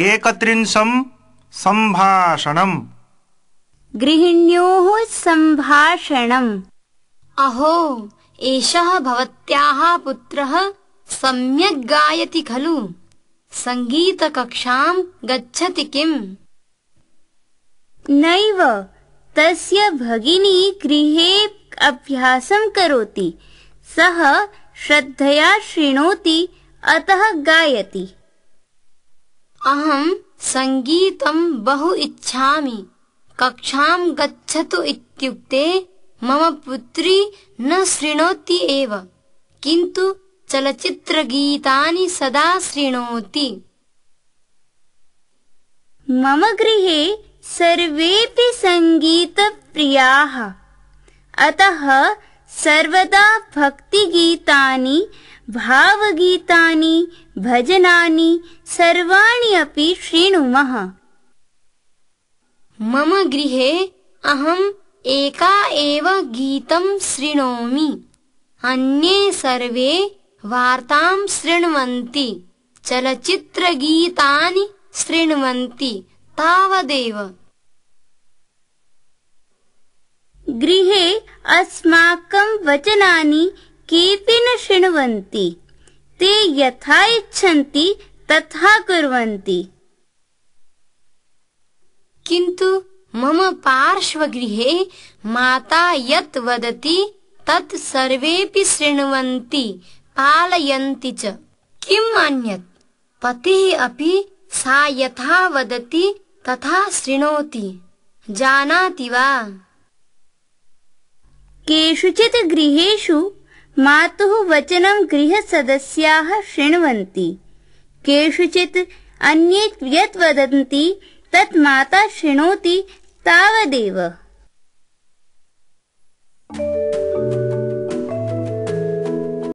ोः सम्भाषणम् अहो एषः भवत्याः पुत्रः सम्यक् गायति खलु गच्छति किम् नैव तस्य भगिनी गृहे अभ्यासं करोति सः श्रद्धया शृणोति अतः गायति अहं सङ्गीतं बहु इच्छामि कक्षां गच्छतु इत्युक्ते मम पुत्री न शृणोति एव किन्तु चलचित्रगीतानि सदा शृणोति मम गृहे सर्वेपि सङ्गीतप्रियाः अतः सर्वदा भक्तिगीतानि भावगीतानि भजनानि सर्वाणि अपि मम गृहे अहम् एका एव गीतं शृणोमि अन्ये सर्वे वार्तां शृण्वन्ति चलचित्रगीतानि शृण्वन्ति गृहे अस्माकं वचनानि केऽपि न शृण्वन्ति ते यथा इच्छन्ति तथा कुर्वन्ति किन्तु मम पार्श्वगृहे माता यत् वदति तत् सर्वेऽपि शृण्वन्ति पालयन्ति च किम् अन्यत् पतिः अपि सा यथा वदति तथा शृणोति जानाति वा केषुचित् गृहेषु मातुः वचनम् गृहसदस्याः शृण्वन्ति केषुचित् अन्ये यत् वदन्ति तत् माता शृणोति तावदेव